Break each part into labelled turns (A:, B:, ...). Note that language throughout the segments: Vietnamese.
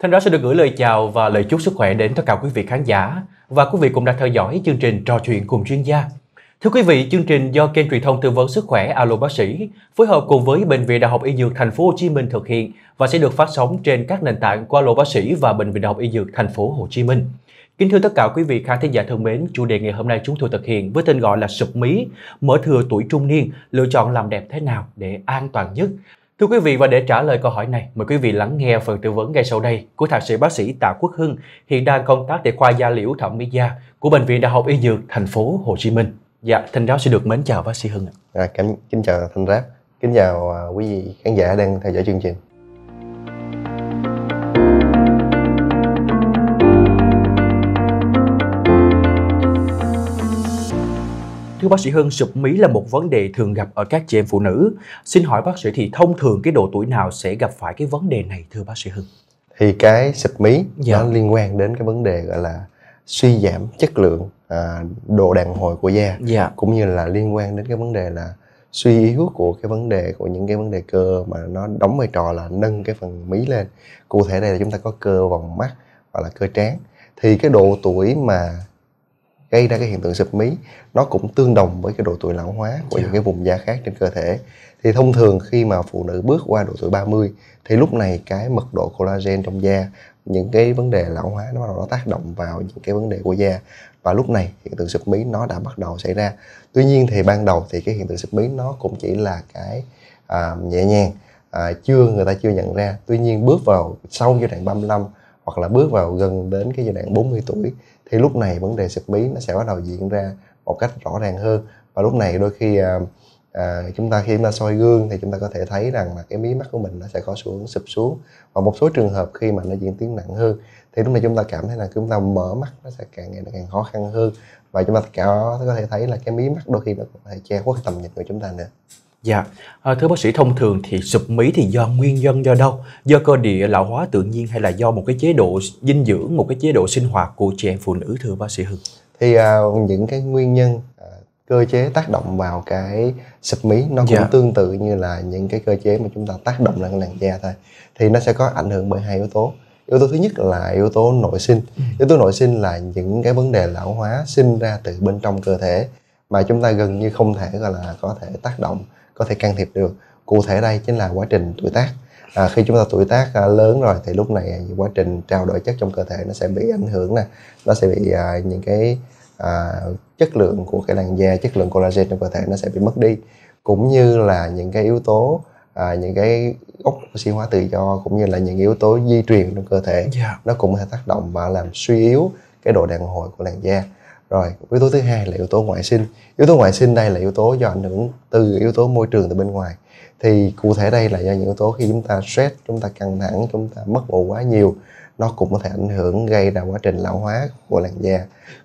A: Thanh Đó sẽ được gửi lời chào và lời chúc sức khỏe đến tất cả quý vị khán giả và quý vị cũng đã theo dõi chương trình Trò chuyện cùng chuyên gia. Thưa quý vị, chương trình do kênh truyền thông tư vấn sức khỏe Alo bác sĩ phối hợp cùng với bệnh viện Đại học Y Dược Thành phố Hồ Chí Minh thực hiện và sẽ được phát sóng trên các nền tảng của Alo bác sĩ và bệnh viện Đại học Y Dược Thành phố Hồ Chí Minh. Kính thưa tất cả quý vị khán thính giả thân mến, chủ đề ngày hôm nay chúng tôi thực hiện với tên gọi là sụp mí, mở thừa tuổi trung niên, lựa chọn làm đẹp thế nào để an toàn nhất. Thưa quý vị và để trả lời câu hỏi này, mời quý vị lắng nghe phần tư vấn ngay sau đây của thạc sĩ bác sĩ Tạ Quốc Hưng, hiện đang công tác tại khoa da liễu thẩm mỹ da của bệnh viện Đại học Y Dược thành phố Hồ Chí Minh. Dạ, Thanh giáo sẽ được mến chào bác sĩ Hưng ạ. À, cảm kính chào Thanh giáo,
B: Kính chào à, quý vị khán giả đang theo dõi chương trình.
A: Thưa bác sĩ Hưng, sụp mí là một vấn đề thường gặp ở các chị em phụ nữ. Xin hỏi bác sĩ thì thông thường cái độ tuổi nào sẽ gặp phải cái vấn đề này thưa bác sĩ Hưng?
B: Thì cái sụp mí dạ. nó liên quan đến cái vấn đề gọi là suy giảm chất lượng à, độ đàn hồi của da dạ. cũng như là liên quan đến cái vấn đề là suy yếu của cái vấn đề của những cái vấn đề cơ mà nó đóng vai trò là nâng cái phần mí lên cụ thể đây là chúng ta có cơ vòng mắt hoặc là cơ trán thì cái độ tuổi mà gây ra cái hiện tượng sụp mí nó cũng tương đồng với cái độ tuổi lão hóa của dạ. những cái vùng da khác trên cơ thể thì thông thường khi mà phụ nữ bước qua độ tuổi 30 thì lúc này cái mật độ collagen trong da những cái vấn đề lão hóa nó bắt đầu nó tác động vào những cái vấn đề của da và lúc này hiện tượng sụp mí nó đã bắt đầu xảy ra tuy nhiên thì ban đầu thì cái hiện tượng sụp mí nó cũng chỉ là cái à, nhẹ nhàng à, chưa người ta chưa nhận ra tuy nhiên bước vào sau giai đoạn 35 hoặc là bước vào gần đến cái giai đoạn 40 tuổi thì lúc này vấn đề sụp mí nó sẽ bắt đầu diễn ra một cách rõ ràng hơn và lúc này đôi khi à, à, chúng ta khi chúng ta soi gương thì chúng ta có thể thấy rằng là cái mí mắt của mình nó sẽ có xu hướng sụp xuống và một số trường hợp khi mà nó diễn tiến nặng hơn thì lúc này chúng ta cảm thấy là chúng ta mở mắt nó sẽ càng ngày càng khó khăn hơn và chúng ta có, có thể thấy là cái mí mắt đôi khi nó có thể che khuất tầm nhìn của chúng ta nữa
A: Dạ, à, thưa bác sĩ thông thường thì sụp mí thì do nguyên nhân do đâu? Do cơ địa lão hóa tự nhiên hay là do một cái chế độ dinh dưỡng, một cái chế độ sinh hoạt của chị em phụ nữ thưa bác sĩ Hưng?
B: Thì à, những cái nguyên nhân à, cơ chế tác động vào cái sụp mí nó cũng dạ. tương tự như là những cái cơ chế mà chúng ta tác động lên làn da thôi. Thì nó sẽ có ảnh hưởng bởi hai yếu tố. Yếu tố thứ nhất là yếu tố nội sinh. Ừ. Yếu tố nội sinh là những cái vấn đề lão hóa sinh ra từ bên trong cơ thể mà chúng ta gần như không thể gọi là có thể tác động có thể can thiệp được cụ thể đây chính là quá trình tuổi tác à, khi chúng ta tuổi tác à, lớn rồi thì lúc này à, quá trình trao đổi chất trong cơ thể nó sẽ bị ảnh hưởng nè nó sẽ bị à, những cái à, chất lượng của cái làn da chất lượng collagen trong cơ thể nó sẽ bị mất đi cũng như là những cái yếu tố à, những cái gốc oxy hóa tự do cũng như là những yếu tố di truyền trong cơ thể yeah. Dạ. nó cũng có thể tác động và làm suy yếu cái độ đàn hồi của làn da rồi yếu tố thứ hai là yếu tố ngoại sinh yếu tố ngoại sinh đây là yếu tố do ảnh hưởng từ yếu tố môi trường từ bên ngoài thì cụ thể đây là do những yếu tố khi chúng ta stress chúng ta căng thẳng chúng ta mất ngủ quá nhiều nó cũng có thể ảnh hưởng gây ra quá trình lão hóa của làn da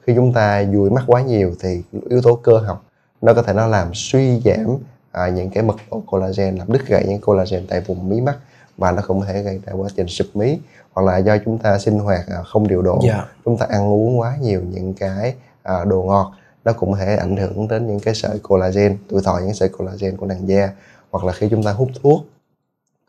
B: khi chúng ta vui mắt quá nhiều thì yếu tố cơ học nó có thể nó làm suy giảm à, những cái mật độ collagen làm đứt gãy những collagen tại vùng mí mắt và nó cũng có thể gây ra quá trình sụp mí hoặc là do chúng ta sinh hoạt à, không điều độ yeah. Dạ. chúng ta ăn uống quá nhiều những cái à, đồ ngọt nó cũng có thể ảnh hưởng đến những cái sợi collagen tuổi thọ những sợi collagen của làn da hoặc là khi chúng ta hút thuốc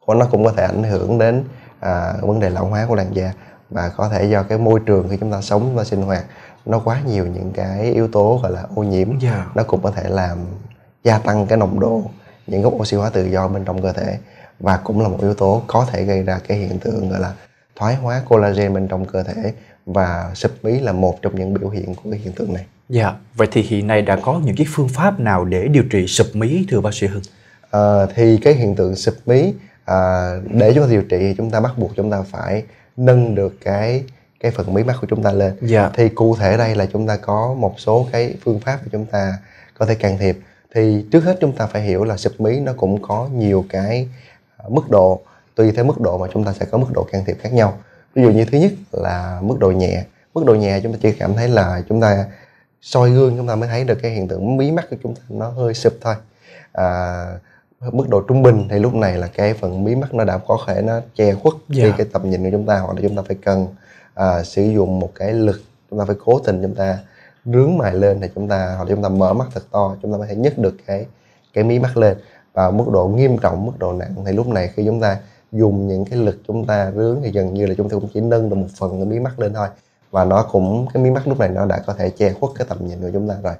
B: nó cũng có thể ảnh hưởng đến à, vấn đề lão hóa của làn da và có thể do cái môi trường khi chúng ta sống và sinh hoạt nó quá nhiều những cái yếu tố gọi là ô nhiễm yeah. Dạ. nó cũng có thể làm gia tăng cái nồng độ những gốc oxy hóa tự do bên trong cơ thể và cũng là một yếu tố có thể gây ra cái hiện tượng gọi là thoái hóa collagen bên trong cơ thể và sụp mí là một trong những biểu hiện của cái hiện tượng này.
A: Dạ, vậy thì hiện nay đã có những cái phương pháp nào để điều trị sụp mí thưa bác sĩ Hưng? À, thì cái hiện tượng sụp mí à, để chúng ta điều trị chúng ta bắt buộc chúng ta
B: phải nâng được cái cái phần mí mắt của chúng ta lên. Dạ. Thì cụ thể đây là chúng ta có một số cái phương pháp mà chúng ta có thể can thiệp. Thì trước hết chúng ta phải hiểu là sụp mí nó cũng có nhiều cái à, mức độ tùy theo mức độ mà chúng ta sẽ có mức độ can thiệp khác nhau ví dụ như thứ nhất là mức độ nhẹ mức độ nhẹ chúng ta chỉ cảm thấy là chúng ta soi gương chúng ta mới thấy được cái hiện tượng mí mắt của chúng ta nó hơi sụp thôi à, mức độ trung bình thì lúc này là cái phần mí mắt nó đã có thể nó che khuất yeah. đi dạ. cái tầm nhìn của chúng ta hoặc là chúng ta phải cần à, sử dụng một cái lực chúng ta phải cố tình chúng ta rướng mày lên thì chúng ta hoặc là chúng ta mở mắt thật to chúng ta mới thể nhấc được cái cái mí mắt lên và mức độ nghiêm trọng mức độ nặng thì lúc này khi chúng ta dùng những cái lực chúng ta rướng thì gần như là chúng ta cũng chỉ nâng được một phần cái mí mắt lên thôi và nó cũng cái mí mắt lúc này nó đã có thể che khuất cái tầm nhìn của chúng ta rồi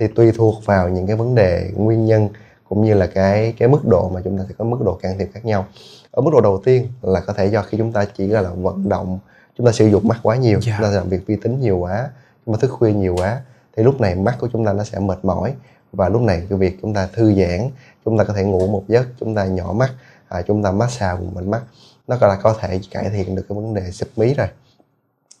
B: thì tùy thuộc vào những cái vấn đề nguyên nhân cũng như là cái cái mức độ mà chúng ta sẽ có mức độ can thiệp khác nhau ở mức độ đầu tiên là có thể do khi chúng ta chỉ là vận động chúng ta sử dụng mắt quá nhiều yeah. chúng ta làm việc vi tính nhiều quá chúng ta thức khuya nhiều quá thì lúc này mắt của chúng ta nó sẽ mệt mỏi và lúc này cái việc chúng ta thư giãn chúng ta có thể ngủ một giấc chúng ta nhỏ mắt à, chúng ta massage vùng bệnh mắt nó là có thể cải thiện được cái vấn đề sụp mí rồi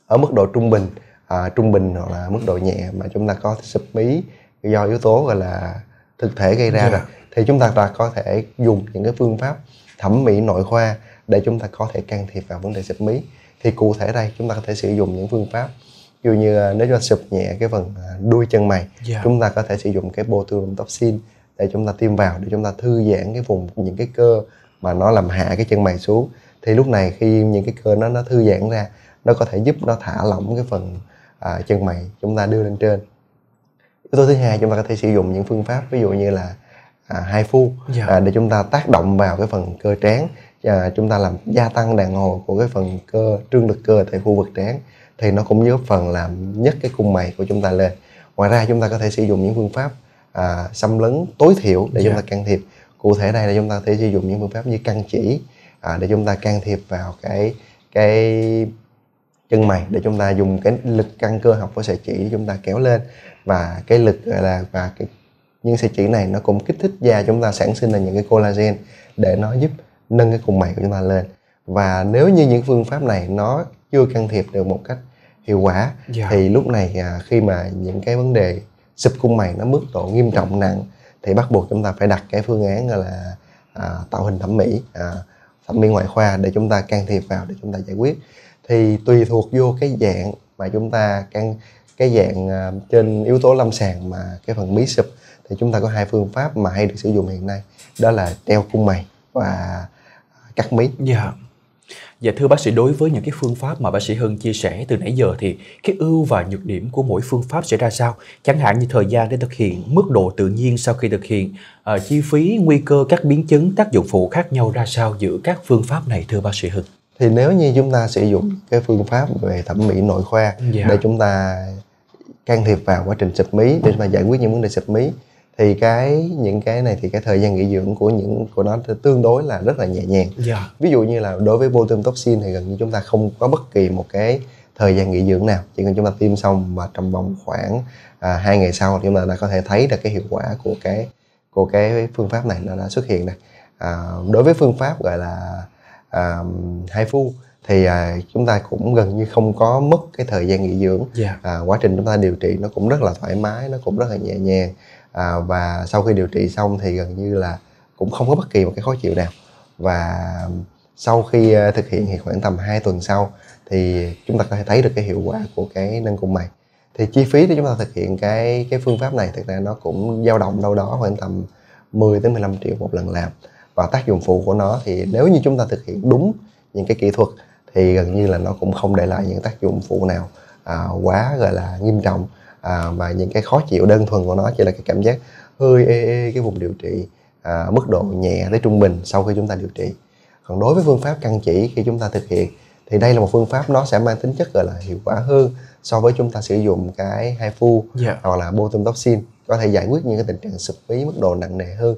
B: ở mức độ trung bình à, trung bình hoặc là mức độ nhẹ mà chúng ta có sụp mí do yếu tố gọi là thực thể gây ra yeah. Dạ. rồi thì chúng ta là có thể dùng những cái phương pháp thẩm mỹ nội khoa để chúng ta có thể can thiệp vào vấn đề sụp mí thì cụ thể đây chúng ta có thể sử dụng những phương pháp dụ như à, nếu cho sụp nhẹ cái phần à, đuôi chân mày yeah. Dạ. chúng ta có thể sử dụng cái botulinum toxin để chúng ta tiêm vào để chúng ta thư giãn cái vùng những cái cơ mà nó làm hạ cái chân mày xuống thì lúc này khi những cái cơ nó nó thư giãn ra nó có thể giúp nó thả lỏng cái phần à, chân mày chúng ta đưa lên trên yếu tố thứ hai chúng ta có thể sử dụng những phương pháp ví dụ như là à, hai phu dạ. à, để chúng ta tác động vào cái phần cơ trán à, chúng ta làm gia tăng đàn hồi của cái phần cơ trương lực cơ tại khu vực trán thì nó cũng góp phần làm nhất cái cung mày của chúng ta lên ngoài ra chúng ta có thể sử dụng những phương pháp à, xâm lấn tối thiểu để dạ. chúng ta can thiệp cụ thể đây là chúng ta thể sử dụng những phương pháp như căng chỉ à, để chúng ta can thiệp vào cái cái chân mày để chúng ta dùng cái lực căng cơ học của sợi chỉ để chúng ta kéo lên và cái lực là và cái những sợi chỉ này nó cũng kích thích da chúng ta sản sinh ra những cái collagen để nó giúp nâng cái cùng mày của chúng ta lên và nếu như những phương pháp này nó chưa can thiệp được một cách hiệu quả yeah. Dạ. thì lúc này à, khi mà những cái vấn đề sụp cung mày nó mức độ nghiêm trọng nặng thì bắt buộc chúng ta phải đặt cái phương án là à, tạo hình thẩm mỹ à, thẩm mỹ ngoại khoa để chúng ta can thiệp vào để chúng ta giải quyết thì tùy thuộc vô cái dạng mà chúng ta can cái dạng à, trên yếu tố lâm sàng mà cái phần mí sụp thì chúng ta có hai phương pháp mà hay được sử dụng hiện nay đó là treo cung mày và cắt mí yeah
A: dạ. Dạ thưa bác sĩ, đối với những cái phương pháp mà bác sĩ Hưng chia sẻ từ nãy giờ thì cái ưu và nhược điểm của mỗi phương pháp sẽ ra sao? Chẳng hạn như thời gian để thực hiện, mức độ tự nhiên sau khi thực hiện, à, chi phí, nguy cơ các biến chứng, tác dụng phụ khác nhau ra sao giữa các phương pháp này thưa bác sĩ Hưng? Thì nếu như
B: chúng ta sử dụng ừ. cái phương pháp về thẩm mỹ nội khoa dạ. để chúng ta can thiệp vào quá trình sụp mí để mà giải quyết những vấn đề sụp mí thì cái những cái này thì cái thời gian nghỉ dưỡng của những của nó tương đối là rất là nhẹ nhàng yeah. Dạ. ví dụ như là đối với botulinum toxin thì gần như chúng ta không có bất kỳ một cái thời gian nghỉ dưỡng nào chỉ cần chúng ta tiêm xong mà trong vòng khoảng à, hai ngày sau thì chúng ta đã có thể thấy được cái hiệu quả của cái của cái phương pháp này nó đã xuất hiện này à, đối với phương pháp gọi là à, hai phu thì à, chúng ta cũng gần như không có mất cái thời gian nghỉ dưỡng yeah. Dạ. à, quá trình chúng ta điều trị nó cũng rất là thoải mái nó cũng rất là nhẹ nhàng à, và sau khi điều trị xong thì gần như là cũng không có bất kỳ một cái khó chịu nào và sau khi ờ, thực hiện thì khoảng tầm 2 tuần sau thì chúng ta có thể thấy được cái hiệu quả của cái nâng cung mày thì chi phí để chúng ta thực hiện cái cái phương pháp này thực ra nó cũng dao động đâu đó khoảng tầm 10 đến 15 triệu một lần làm và tác dụng phụ của nó thì nếu như chúng ta thực hiện đúng những cái kỹ thuật thì gần như là nó cũng không để lại những tác dụng phụ nào à, quá gọi là nghiêm trọng à, và những cái khó chịu đơn thuần của nó chỉ là cái cảm giác hơi ê ê cái vùng điều trị à, mức độ nhẹ tới trung bình sau khi chúng ta điều trị còn đối với phương pháp căn chỉ khi chúng ta thực hiện thì đây là một phương pháp nó sẽ mang tính chất gọi là hiệu quả hơn so với chúng ta sử dụng cái hai phu yeah. Dạ. hoặc là botulinum có thể giải quyết những cái tình trạng sụp mí mức độ nặng nề hơn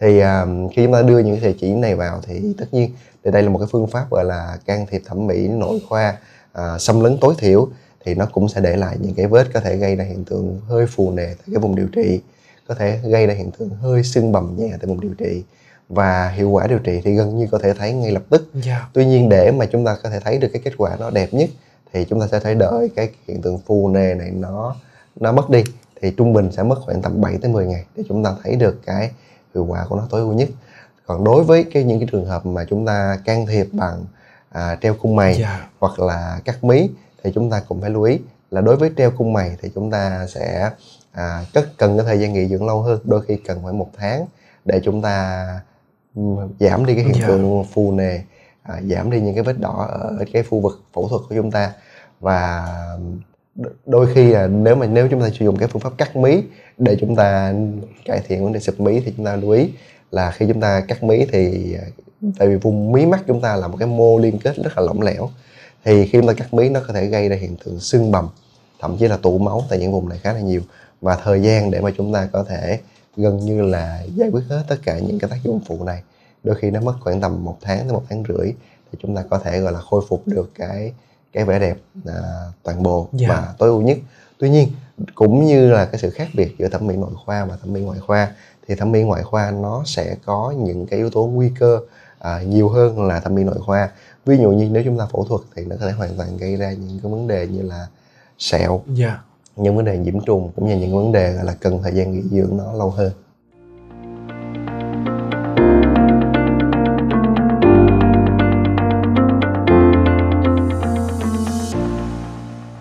B: thì um, khi chúng ta đưa những cái thể chỉ này vào thì tất nhiên thì đây là một cái phương pháp gọi là can thiệp thẩm mỹ nội khoa à, xâm lấn tối thiểu thì nó cũng sẽ để lại những cái vết có thể gây ra hiện tượng hơi phù nề tại cái vùng điều trị có thể gây ra hiện tượng hơi sưng bầm nhẹ tại vùng điều trị và hiệu quả điều trị thì gần như có thể thấy ngay lập tức yeah. Dạ. tuy nhiên để mà chúng ta có thể thấy được cái kết quả nó đẹp nhất thì chúng ta sẽ phải đợi cái hiện tượng phù nề này nó nó mất đi thì trung bình sẽ mất khoảng tầm 7 tới 10 ngày để chúng ta thấy được cái hiệu quả của nó tối ưu nhất còn đối với cái những cái trường hợp mà chúng ta can thiệp bằng à, treo khung mày yeah. Dạ. hoặc là cắt mí thì chúng ta cũng phải lưu ý là đối với treo cung mày thì chúng ta sẽ à, rất cần cái thời gian nghỉ dưỡng lâu hơn đôi khi cần phải một tháng để chúng ta ừ, giảm đi cái hiện dạ. tượng yeah. phù nề à, giảm đi những cái vết đỏ ở cái khu vực phẫu thuật của chúng ta và đôi khi là nếu mà nếu chúng ta sử dụng cái phương pháp cắt mí để chúng ta cải thiện vấn đề sụp mí thì chúng ta lưu ý là khi chúng ta cắt mí thì à, tại vì vùng mí mắt chúng ta là một cái mô liên kết rất là lỏng lẻo thì khi mà cắt miếng nó có thể gây ra hiện tượng sưng bầm thậm chí là tụ máu tại những vùng này khá là nhiều và thời gian để mà chúng ta có thể gần như là giải quyết hết tất cả những cái tác dụng phụ này đôi khi nó mất khoảng tầm một tháng tới một tháng rưỡi thì chúng ta có thể gọi là khôi phục được cái cái vẻ đẹp à, toàn bộ dạ. và tối ưu nhất tuy nhiên cũng như là cái sự khác biệt giữa thẩm mỹ nội khoa và thẩm mỹ ngoại khoa thì thẩm mỹ ngoại khoa nó sẽ có những cái yếu tố nguy cơ à, nhiều hơn là thẩm mỹ nội khoa ví dụ như nếu chúng ta phẫu thuật thì nó có thể hoàn toàn gây ra những cái vấn đề như là sẹo yeah. Dạ. những vấn đề nhiễm trùng cũng như những vấn đề là cần thời gian nghỉ dưỡng nó lâu hơn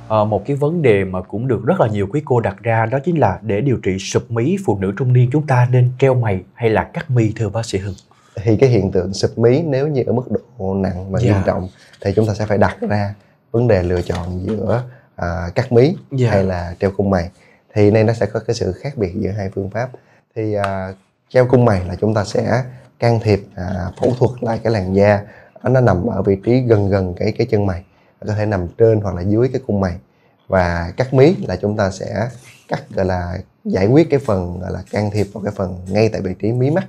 A: à, một cái vấn đề mà cũng được rất là nhiều quý cô đặt ra đó chính là để điều trị sụp mí phụ nữ trung niên chúng ta nên treo mày hay là cắt mi thưa bác sĩ Hưng
B: thì cái hiện tượng sụp mí nếu như ở mức độ nặng và yeah. nghiêm dạ. trọng thì chúng ta sẽ phải đặt ra vấn đề lựa chọn giữa uh, cắt mí yeah. Dạ. hay là treo cung mày thì nay nó sẽ có cái sự khác biệt giữa hai phương pháp thì uh, treo cung mày là chúng ta sẽ can thiệp uh, phẫu thuật lại cái làn da nó nằm ở vị trí gần gần cái cái chân mày có thể nằm trên hoặc là dưới cái cung mày và cắt mí là chúng ta sẽ cắt gọi là giải quyết cái phần gọi là can thiệp vào cái phần ngay tại vị trí mí mắt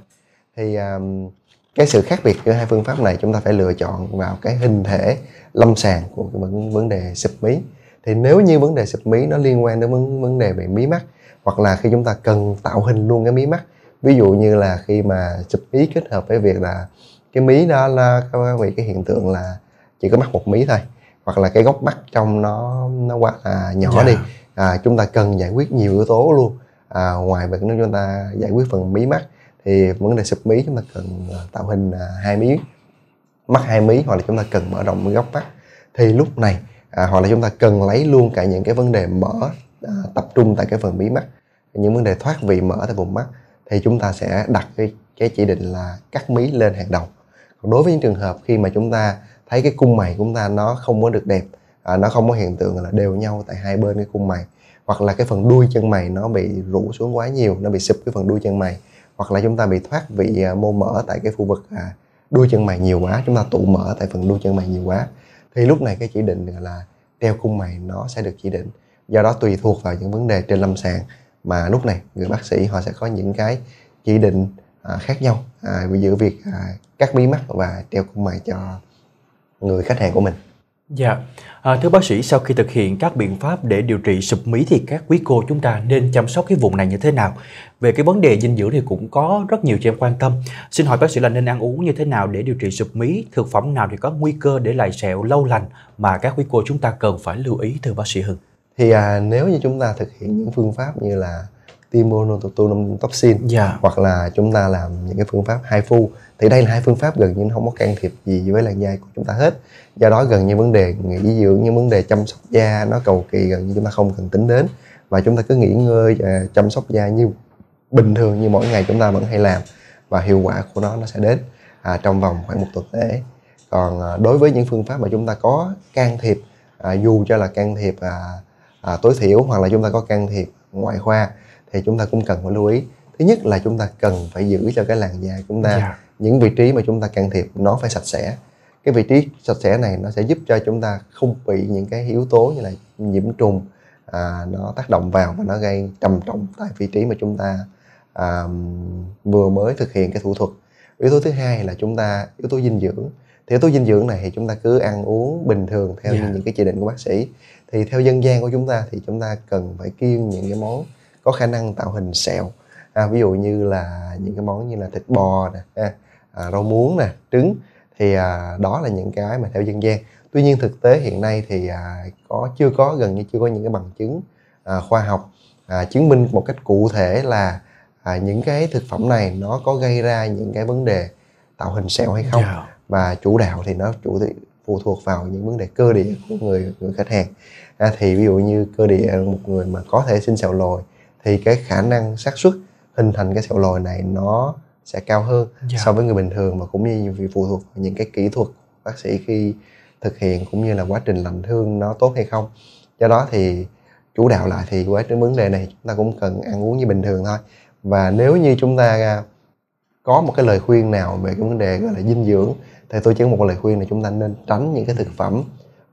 B: thì um, cái sự khác biệt giữa hai phương pháp này chúng ta phải lựa chọn vào cái hình thể lâm sàng của cái vấn, vấn đề sụp mí thì nếu như vấn đề sụp mí nó liên quan đến vấn, vấn đề về mí mắt hoặc là khi chúng ta cần tạo hình luôn cái mí mắt ví dụ như là khi mà sụp mí kết hợp với việc là cái mí đó là các vị cái hiện tượng là chỉ có mắt một mí thôi hoặc là cái góc mắt trong nó nó quá là nhỏ yeah. Dạ. đi à, chúng ta cần giải quyết nhiều yếu tố luôn à, ngoài việc chúng ta giải quyết phần mí mắt thì vấn đề sụp mí chúng ta cần à, tạo hình à, hai mí mắt hai mí hoặc là chúng ta cần mở rộng góc mắt thì lúc này à, hoặc là chúng ta cần lấy luôn cả những cái vấn đề mở à, tập trung tại cái phần mí mắt những vấn đề thoát vị mở tại vùng mắt thì chúng ta sẽ đặt cái, cái chỉ định là cắt mí lên hàng đầu còn đối với những trường hợp khi mà chúng ta thấy cái cung mày của chúng ta nó không có được đẹp à, nó không có hiện tượng là đều nhau tại hai bên cái cung mày hoặc là cái phần đuôi chân mày nó bị rũ xuống quá nhiều nó bị sụp cái phần đuôi chân mày hoặc là chúng ta bị thoát vị à, mô mỡ tại cái khu vực à, đuôi chân mày nhiều quá chúng ta tụ mỡ tại phần đuôi chân mày nhiều quá thì lúc này cái chỉ định là treo khung mày nó sẽ được chỉ định do đó tùy thuộc vào những vấn đề trên lâm sàng mà lúc này người bác sĩ họ sẽ có những cái chỉ định à, khác nhau à, giữa việc à, cắt mí mắt và treo khung mày cho người khách hàng của mình
A: Dạ, à, thưa bác sĩ, sau khi thực hiện các biện pháp để điều trị sụp mí thì các quý cô chúng ta nên chăm sóc cái vùng này như thế nào? Về cái vấn đề dinh dưỡng thì cũng có rất nhiều chị em quan tâm. Xin hỏi bác sĩ là nên ăn uống như thế nào để điều trị sụp mí? Thực phẩm nào thì có nguy cơ để lại sẹo lâu lành mà các quý cô chúng ta cần phải lưu ý thưa bác sĩ Hưng?
B: Thì à, nếu như chúng ta thực hiện những phương pháp như là timonotoxin dạ. hoặc là chúng ta làm những cái phương pháp hai phu thì đây là hai phương pháp gần như không có can thiệp gì với làn da của chúng ta hết do đó gần như vấn đề nghỉ dưỡng như vấn đề chăm sóc da nó cầu kỳ gần như chúng ta không cần tính đến và chúng ta cứ nghỉ ngơi à, chăm sóc da như bình thường như mỗi ngày chúng ta vẫn hay làm và hiệu quả của nó nó sẽ đến à, trong vòng khoảng một tuần lễ còn à, đối với những phương pháp mà chúng ta có can thiệp à, dù cho là can thiệp à, à, tối thiểu hoặc là chúng ta có can thiệp ngoại khoa thì chúng ta cũng cần phải lưu ý thứ nhất là chúng ta cần phải giữ cho cái làn da chúng ta yeah dạ những vị trí mà chúng ta can thiệp nó phải sạch sẽ cái vị trí sạch sẽ này nó sẽ giúp cho chúng ta không bị những cái yếu tố như là nhiễm trùng à, nó tác động vào và nó gây trầm trọng tại vị trí mà chúng ta à, vừa mới thực hiện cái thủ thuật yếu tố thứ hai là chúng ta yếu tố dinh dưỡng thì yếu tố dinh dưỡng này thì chúng ta cứ ăn uống bình thường theo yeah. Dạ. những cái chỉ định của bác sĩ thì theo dân gian của chúng ta thì chúng ta cần phải kiêng những cái món có khả năng tạo hình sẹo à, ví dụ như là những cái món như là thịt bò nè à, à, rau muống nè trứng thì à, đó là những cái mà theo dân gian tuy nhiên thực tế hiện nay thì à, có chưa có gần như chưa có những cái bằng chứng à, khoa học à, chứng minh một cách cụ thể là à, những cái thực phẩm này nó có gây ra những cái vấn đề tạo hình sẹo hay không dạ. và chủ đạo thì nó chủ phụ thuộc vào những vấn đề cơ địa của người người khách hàng à, thì ví dụ như cơ địa một người mà có thể sinh sẹo lồi thì cái khả năng xác suất hình thành cái sẹo lồi này nó sẽ cao hơn dạ. so với người bình thường mà cũng như vì phụ thuộc vào những cái kỹ thuật bác sĩ khi thực hiện cũng như là quá trình lành thương nó tốt hay không do đó thì chủ đạo lại thì quá trình vấn đề này chúng ta cũng cần ăn uống như bình thường thôi và nếu như chúng ta có một cái lời khuyên nào về cái vấn đề gọi là dinh dưỡng thì tôi chỉ có một lời khuyên là chúng ta nên tránh những cái thực phẩm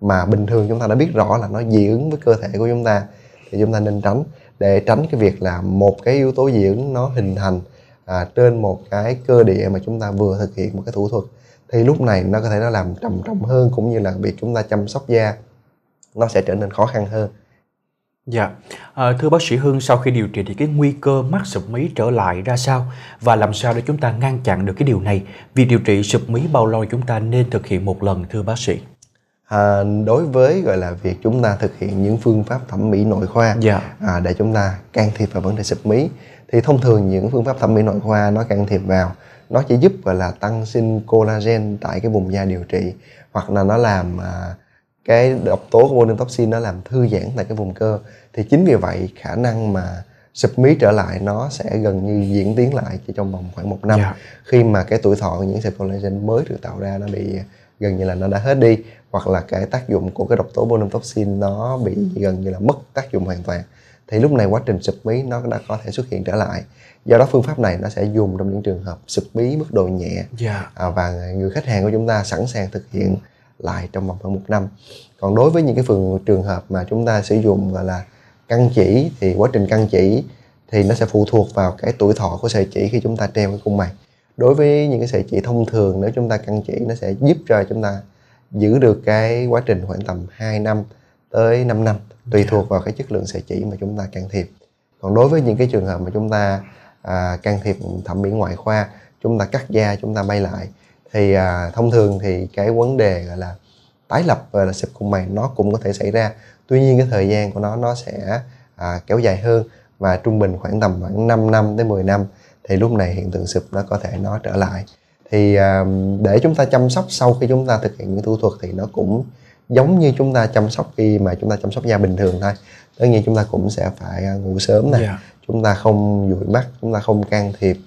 B: mà bình thường chúng ta đã biết rõ là nó dị ứng với cơ thể của chúng ta thì chúng ta nên tránh để tránh cái việc là một cái yếu tố dị ứng nó hình thành à, trên một cái cơ địa mà chúng ta vừa thực hiện một cái thủ thuật thì lúc này nó có thể nó làm trầm trọng hơn cũng như là việc chúng ta chăm sóc da nó sẽ trở nên khó khăn hơn
A: Dạ, à, thưa bác sĩ Hưng sau khi điều trị thì cái nguy cơ mắc sụp mí trở lại ra sao và làm sao để chúng ta ngăn chặn được cái điều này? Vì điều trị sụp mí bao lâu chúng ta nên thực hiện một lần thưa bác sĩ? à,
B: đối với gọi là việc chúng ta thực hiện những phương pháp thẩm mỹ nội khoa yeah. Dạ. à, để chúng ta can thiệp vào vấn đề sụp mí thì thông thường những phương pháp thẩm mỹ nội khoa nó can thiệp vào nó chỉ giúp gọi là tăng sinh collagen tại cái vùng da điều trị hoặc là nó làm à, cái độc tố của toxin nó làm thư giãn tại cái vùng cơ thì chính vì vậy khả năng mà sụp mí trở lại nó sẽ gần như diễn tiến lại chỉ trong vòng khoảng một năm yeah. Dạ. khi mà cái tuổi thọ của những sợi collagen mới được tạo ra nó bị gần như là nó đã hết đi hoặc là cái tác dụng của cái độc tố botulinumtoxin nó bị gần như là mất tác dụng hoàn toàn thì lúc này quá trình sụp mí nó đã có thể xuất hiện trở lại do đó phương pháp này nó sẽ dùng trong những trường hợp sụp mí mức độ nhẹ yeah. Dạ. à, và người khách hàng của chúng ta sẵn sàng thực hiện lại trong vòng khoảng một năm còn đối với những cái phần trường hợp mà chúng ta sử dụng gọi là căng chỉ thì quá trình căng chỉ thì nó sẽ phụ thuộc vào cái tuổi thọ của sợi chỉ khi chúng ta treo cái cung mày đối với những cái sợi chỉ thông thường nếu chúng ta căn chỉ nó sẽ giúp cho chúng ta giữ được cái quá trình khoảng tầm 2 năm tới 5 năm tùy yeah. Dạ. thuộc vào cái chất lượng sợi chỉ mà chúng ta can thiệp còn đối với những cái trường hợp mà chúng ta à, can thiệp thẩm mỹ ngoại khoa chúng ta cắt da chúng ta may lại thì à, thông thường thì cái vấn đề gọi là tái lập và là sẹp cung mày nó cũng có thể xảy ra tuy nhiên cái thời gian của nó nó sẽ à, kéo dài hơn và trung bình khoảng tầm khoảng 5 năm tới 10 năm thì lúc này hiện tượng sụp nó có thể nó trở lại thì để chúng ta chăm sóc sau khi chúng ta thực hiện những thủ thuật thì nó cũng giống như chúng ta chăm sóc khi mà chúng ta chăm sóc da bình thường thôi tất nhiên chúng ta cũng sẽ phải ngủ sớm này yeah. chúng ta không dụi mắt chúng ta không can thiệp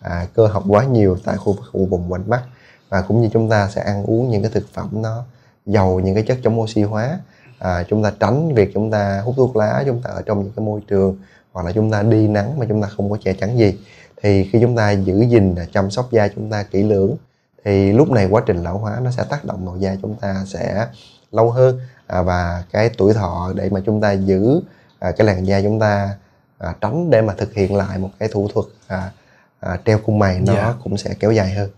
B: à, cơ học quá nhiều tại khu vực vùng quanh mắt và cũng như chúng ta sẽ ăn uống những cái thực phẩm nó giàu những cái chất chống oxy hóa à, chúng ta tránh việc chúng ta hút thuốc lá chúng ta ở trong những cái môi trường hoặc là chúng ta đi nắng mà chúng ta không có che chắn gì thì khi chúng ta giữ gìn và chăm sóc da chúng ta kỹ lưỡng thì lúc này quá trình lão hóa nó sẽ tác động vào da chúng ta sẽ lâu hơn à, và cái tuổi thọ để mà chúng ta giữ à, cái làn da chúng ta à, tránh để mà thực hiện lại một cái thủ thuật à, à, treo khung mày nó yeah. Dạ. cũng sẽ kéo dài
A: hơn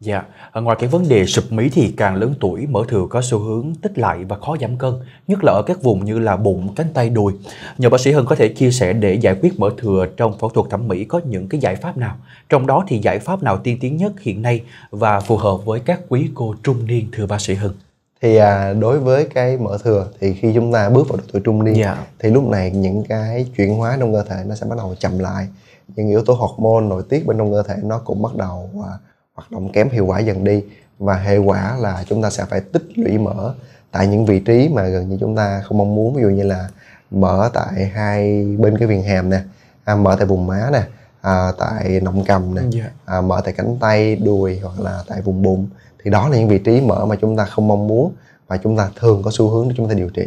A: Dạ, yeah. À, ngoài cái vấn đề sụp mí thì càng lớn tuổi mỡ thừa có xu hướng tích lại và khó giảm cân, nhất là ở các vùng như là bụng, cánh tay, đùi. Nhờ bác sĩ hưng có thể chia sẻ để giải quyết mỡ thừa trong phẫu thuật thẩm mỹ có những cái giải pháp nào? Trong đó thì giải pháp nào tiên tiến nhất hiện nay và phù hợp với các quý cô trung niên thưa bác sĩ hưng
B: Thì à, đối với cái mỡ thừa thì khi chúng ta bước vào độ tuổi trung niên yeah. Dạ. thì lúc này những cái chuyển hóa trong cơ thể nó sẽ bắt đầu chậm lại, những yếu tố hormone nội tiết bên trong cơ thể nó cũng bắt đầu à, hoạt động kém hiệu quả dần đi và hệ quả là chúng ta sẽ phải tích lũy mỡ tại những vị trí mà gần như chúng ta không mong muốn ví dụ như là mở tại hai bên cái viền hàm nè à, mỡ tại vùng má nè à, tại nọng cầm nè yeah. Dạ. à, mỡ tại cánh tay đùi hoặc là tại vùng bụng thì đó là những vị trí mỡ mà chúng ta không mong muốn và chúng ta thường có xu hướng để chúng ta điều trị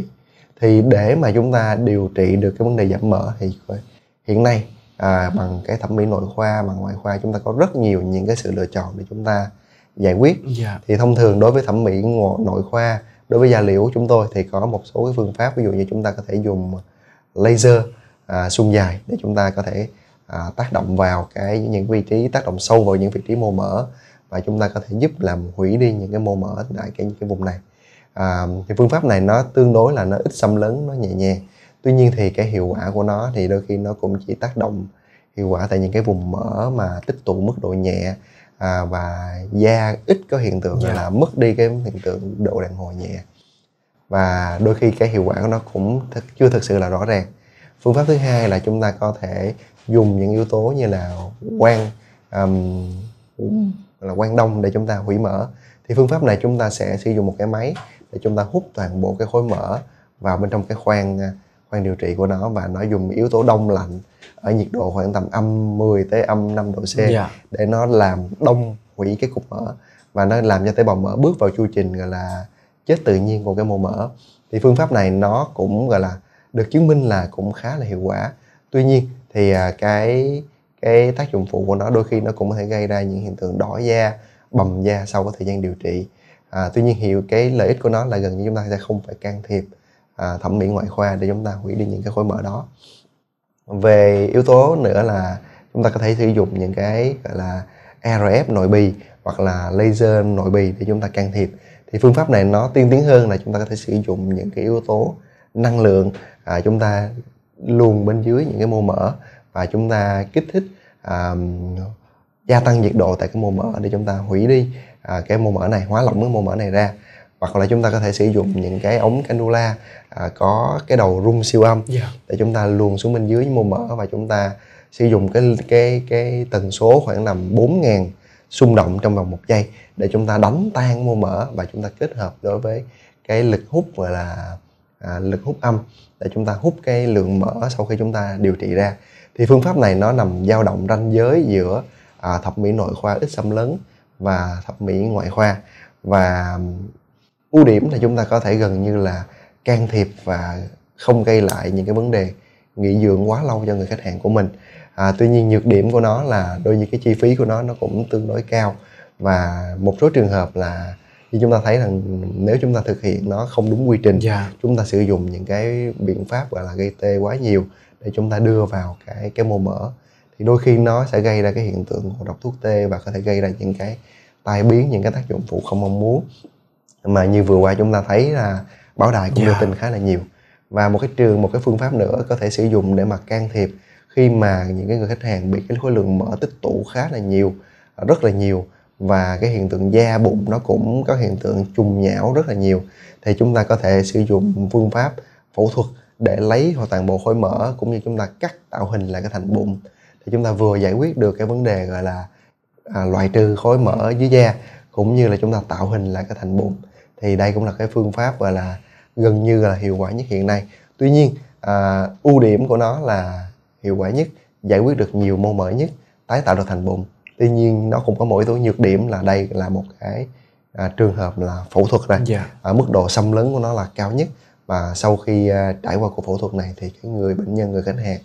B: thì để mà chúng ta điều trị được cái vấn đề giảm mỡ thì hiện nay à, bằng cái thẩm mỹ nội khoa bằng ngoại khoa chúng ta có rất nhiều những cái sự lựa chọn để chúng ta giải quyết yeah. Dạ. thì thông thường đối với thẩm mỹ nội khoa đối với da liễu của chúng tôi thì có một số cái phương pháp ví dụ như chúng ta có thể dùng à, laser à, xung dài để chúng ta có thể à, tác động vào cái những vị trí tác động sâu vào những vị trí mô mỡ và chúng ta có thể giúp làm hủy đi những cái mô mỡ tại cái, những cái vùng này à, thì phương pháp này nó tương đối là nó ít xâm lấn nó nhẹ nhàng tuy nhiên thì cái hiệu quả của nó thì đôi khi nó cũng chỉ tác động hiệu quả tại những cái vùng mỡ mà tích tụ mức độ nhẹ à, và da ít có hiện tượng yeah. Dạ. là mất đi cái hiện tượng độ đàn hồi nhẹ và đôi khi cái hiệu quả của nó cũng th- chưa thực sự là rõ ràng phương pháp thứ hai là chúng ta có thể dùng những yếu tố như là quang um, là quang đông để chúng ta hủy mỡ thì phương pháp này chúng ta sẽ sử dụng một cái máy để chúng ta hút toàn bộ cái khối mỡ vào bên trong cái khoang à, khoang điều trị của nó và nó dùng yếu tố đông lạnh ở nhiệt độ khoảng tầm âm 10 tới âm 5 độ C yeah. Dạ. để nó làm đông hủy cái cục mỡ và nó làm cho tế bào mỡ bước vào chu trình gọi là chết tự nhiên của cái mô mỡ thì phương pháp này nó cũng gọi là được chứng minh là cũng khá là hiệu quả tuy nhiên thì à, cái cái tác dụng phụ của nó đôi khi nó cũng có thể gây ra những hiện tượng đỏ da bầm da sau cái thời gian điều trị à, tuy nhiên hiệu cái lợi ích của nó là gần như chúng ta sẽ không phải can thiệp à, thẩm mỹ ngoại khoa để chúng ta hủy đi những cái khối mỡ đó về yếu tố nữa là chúng ta có thể sử dụng những cái gọi là RF nội bì hoặc là laser nội bì để chúng ta can thiệp thì phương pháp này nó tiên tiến hơn là chúng ta có thể sử dụng những cái yếu tố năng lượng à, chúng ta luồn bên dưới những cái mô mỡ và chúng ta kích thích à, gia tăng nhiệt độ tại cái mô mỡ để chúng ta hủy đi à, cái mô mỡ này hóa lỏng cái mô mỡ này ra hoặc là chúng ta có thể sử dụng những cái ống cannula à, có cái đầu rung siêu âm yeah. Dạ. để chúng ta luồn xuống bên dưới mô mỡ và chúng ta sử dụng cái cái cái tần số khoảng tầm 4.000 xung động trong vòng một giây để chúng ta đánh tan mô mỡ và chúng ta kết hợp đối với cái lực hút gọi là à, lực hút âm để chúng ta hút cái lượng mỡ sau khi chúng ta điều trị ra thì phương pháp này nó nằm dao động ranh giới giữa à, thẩm mỹ nội khoa ít xâm lấn và thẩm mỹ ngoại khoa và ưu điểm là chúng ta có thể gần như là can thiệp và không gây lại những cái vấn đề nghỉ dưỡng quá lâu cho người khách hàng của mình à, tuy nhiên nhược điểm của nó là đôi khi cái chi phí của nó nó cũng tương đối cao và một số trường hợp là như chúng ta thấy rằng nếu chúng ta thực hiện nó không đúng quy trình yeah. Dạ. chúng ta sử dụng những cái biện pháp gọi là gây tê quá nhiều để chúng ta đưa vào cái cái mô mỡ thì đôi khi nó sẽ gây ra cái hiện tượng ngộ độc thuốc tê và có thể gây ra những cái tai biến những cái tác dụng phụ không mong muốn mà như vừa qua chúng ta thấy là báo đài cũng yeah. đưa dạ. tin khá là nhiều và một cái trường một cái phương pháp nữa có thể sử dụng để mà can thiệp khi mà những cái người khách hàng bị cái khối lượng mỡ tích tụ khá là nhiều à, rất là nhiều và cái hiện tượng da bụng nó cũng có hiện tượng trùng nhão rất là nhiều thì chúng ta có thể sử dụng phương pháp phẫu thuật để lấy hoàn toàn bộ khối mỡ cũng như chúng ta cắt tạo hình lại cái thành bụng thì chúng ta vừa giải quyết được cái vấn đề gọi là à, loại trừ khối mỡ dưới da cũng như là chúng ta tạo hình lại cái thành bụng thì đây cũng là cái phương pháp và là gần như là hiệu quả nhất hiện nay tuy nhiên à, ưu điểm của nó là hiệu quả nhất giải quyết được nhiều mô mỡ nhất tái tạo được thành bụng tuy nhiên nó cũng có mỗi yếu tố nhược điểm là đây là một cái à, trường hợp là phẫu thuật này yeah. à, mức độ xâm lấn của nó là cao nhất và sau khi à, trải qua cuộc phẫu thuật này thì cái người bệnh nhân người khách hàng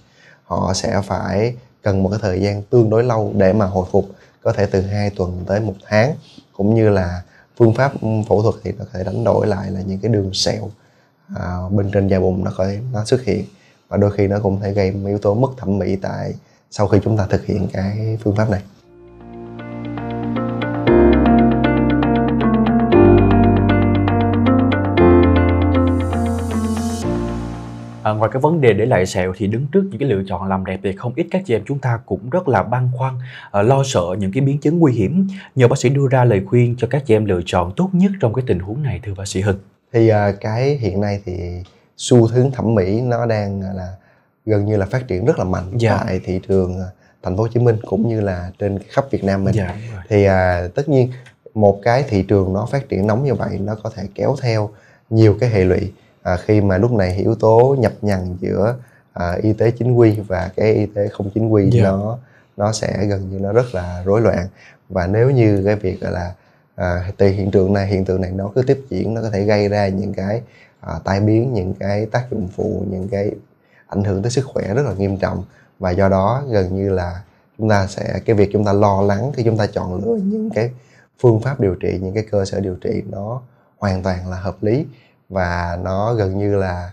B: họ sẽ phải cần một cái thời gian tương đối lâu để mà hồi phục có thể từ 2 tuần tới một tháng cũng như là phương pháp phẫu thuật thì có thể đánh đổi lại là những cái đường sẹo à, bên trên da bụng nó có thể, nó xuất hiện và đôi khi nó cũng thể gây một yếu tố mất thẩm mỹ tại sau khi chúng ta thực hiện cái phương pháp này
A: À, ngoài cái vấn đề để lại sẹo thì đứng trước những cái lựa chọn làm đẹp thì không ít các chị em chúng ta cũng rất là băn khoăn, à, lo sợ những cái biến chứng nguy hiểm. Nhờ bác sĩ đưa ra lời khuyên cho các chị em lựa chọn tốt nhất trong cái tình huống này thưa bác sĩ Hưng. Thì à,
B: cái hiện nay thì xu hướng thẩm mỹ nó đang là gần như là phát triển rất là mạnh dạ. tại thị trường à, thành phố Hồ Chí Minh cũng như là trên khắp Việt Nam mình. Dạ, thì à, tất nhiên một cái thị trường nó phát triển nóng như vậy nó có thể kéo theo nhiều cái hệ lụy à, khi mà lúc này yếu tố nhập nhằng giữa à, y tế chính quy và cái y tế không chính quy yeah. Dạ. nó nó sẽ gần như nó rất là rối loạn và nếu như cái việc là à, từ hiện tượng này hiện tượng này nó cứ tiếp diễn nó có thể gây ra những cái à, tai biến những cái tác dụng phụ những cái ảnh hưởng tới sức khỏe rất là nghiêm trọng và do đó gần như là chúng ta sẽ cái việc chúng ta lo lắng khi chúng ta chọn lựa những cái phương pháp điều trị những cái cơ sở điều trị nó hoàn toàn là hợp lý và nó gần như là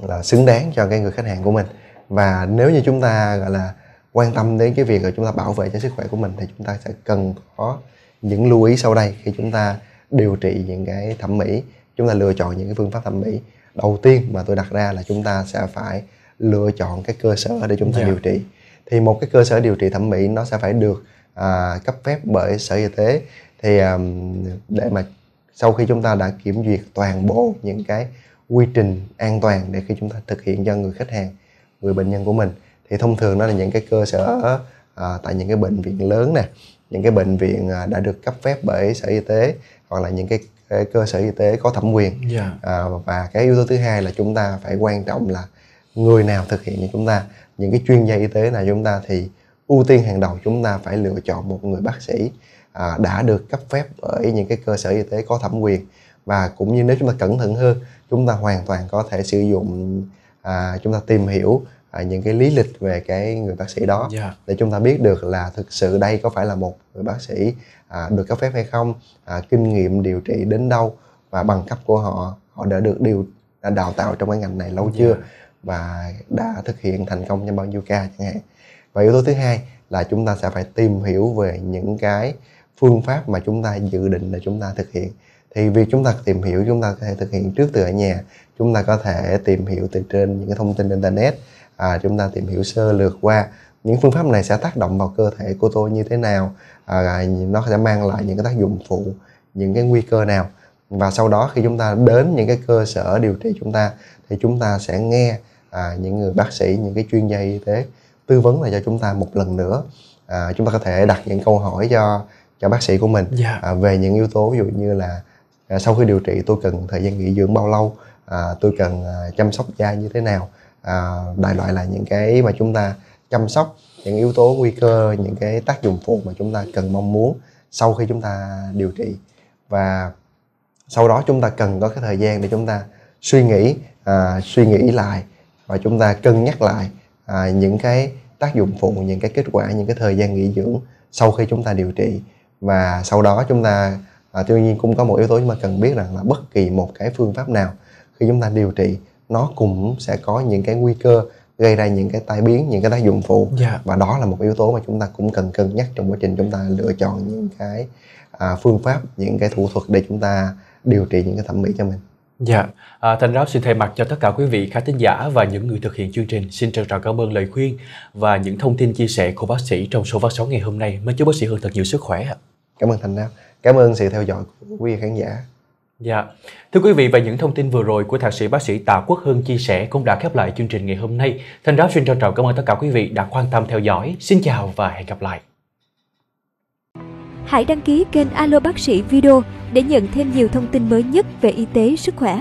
B: là xứng đáng cho cái người khách hàng của mình và nếu như chúng ta gọi là quan tâm đến cái việc là chúng ta bảo vệ cho sức khỏe của mình thì chúng ta sẽ cần có những lưu ý sau đây khi chúng ta điều trị những cái thẩm mỹ chúng ta lựa chọn những cái phương pháp thẩm mỹ đầu tiên mà tôi đặt ra là chúng ta sẽ phải lựa chọn cái cơ sở để chúng ta yeah. Dạ. điều trị thì một cái cơ sở điều trị thẩm mỹ nó sẽ phải được à, cấp phép bởi sở y tế thì um, để mà sau khi chúng ta đã kiểm duyệt toàn bộ những cái quy trình an toàn để khi chúng ta thực hiện cho người khách hàng người bệnh nhân của mình thì thông thường đó là những cái cơ sở ờ. à, tại những cái bệnh viện lớn nè những cái bệnh viện à, đã được cấp phép bởi sở y tế hoặc là những cái, cái cơ sở y tế có thẩm quyền yeah. Dạ. à, và cái yếu tố thứ hai là chúng ta phải quan trọng là người nào thực hiện cho chúng ta những cái chuyên gia y tế nào chúng ta thì ưu tiên hàng đầu chúng ta phải lựa chọn một người bác sĩ à, đã được cấp phép bởi những cái cơ sở y tế có thẩm quyền và cũng như nếu chúng ta cẩn thận hơn chúng ta hoàn toàn có thể sử dụng à, chúng ta tìm hiểu à, những cái lý lịch về cái người bác sĩ đó yeah. Dạ. để chúng ta biết được là thực sự đây có phải là một người bác sĩ à, được cấp phép hay không à, kinh nghiệm điều trị đến đâu và bằng cấp của họ họ đã được điều đã đào tạo trong cái ngành này lâu yeah. Dạ. chưa và đã thực hiện thành công trong bao nhiêu ca chẳng hạn và yếu tố thứ hai là chúng ta sẽ phải tìm hiểu về những cái phương pháp mà chúng ta dự định là chúng ta thực hiện thì việc chúng ta tìm hiểu chúng ta có thể thực hiện trước từ ở nhà chúng ta có thể tìm hiểu từ trên những cái thông tin internet à, chúng ta tìm hiểu sơ lược qua những phương pháp này sẽ tác động vào cơ thể của tôi như thế nào à, nó sẽ mang lại những cái tác dụng phụ những cái nguy cơ nào và sau đó khi chúng ta đến những cái cơ sở điều trị chúng ta thì chúng ta sẽ nghe à, những người bác sĩ những cái chuyên gia y tế tư vấn lại cho chúng ta một lần nữa à, chúng ta có thể đặt những câu hỏi cho cho bác sĩ của mình yeah. Dạ. à, về những yếu tố ví dụ như là à, sau khi điều trị tôi cần thời gian nghỉ dưỡng bao lâu à, tôi cần à, chăm sóc da như thế nào à, đại loại là những cái mà chúng ta chăm sóc những yếu tố nguy cơ những cái tác dụng phụ mà chúng ta cần mong muốn sau khi chúng ta điều trị và sau đó chúng ta cần có cái thời gian để chúng ta suy nghĩ à, suy nghĩ lại và chúng ta cân nhắc lại à, những cái tác dụng phụ những cái kết quả những cái thời gian nghỉ dưỡng sau khi chúng ta điều trị và sau đó chúng ta à, tuy nhiên cũng có một yếu tố chúng ta cần biết rằng là bất kỳ một cái phương pháp nào khi chúng ta điều trị nó cũng sẽ có những cái nguy cơ gây ra những cái tai biến những cái tác dụng phụ yeah. Dạ. và đó là một yếu tố mà chúng ta cũng cần cân nhắc trong quá trình chúng ta lựa chọn những cái à, phương pháp những cái thủ thuật để chúng ta điều trị những cái thẩm mỹ cho mình
A: Dạ, à, Thành Ráo xin thay mặt cho tất cả quý vị khán thính giả và những người thực hiện chương trình xin trân trọng cảm ơn lời khuyên và những thông tin chia sẻ của bác sĩ trong số phát sóng ngày hôm nay. Mến chúc bác sĩ hơn thật nhiều sức khỏe ạ cảm ơn thành nam cảm ơn sự theo dõi của quý vị khán giả Dạ. Thưa quý vị và những thông tin vừa rồi của thạc sĩ bác sĩ Tạ Quốc Hưng chia sẻ cũng đã khép lại chương trình ngày hôm nay. Thành Đáo xin trân trọng cảm ơn tất cả quý vị đã quan tâm theo dõi. Xin chào và hẹn gặp lại. Hãy đăng ký kênh Alo Bác sĩ Video để nhận thêm nhiều thông tin mới nhất về y tế, sức khỏe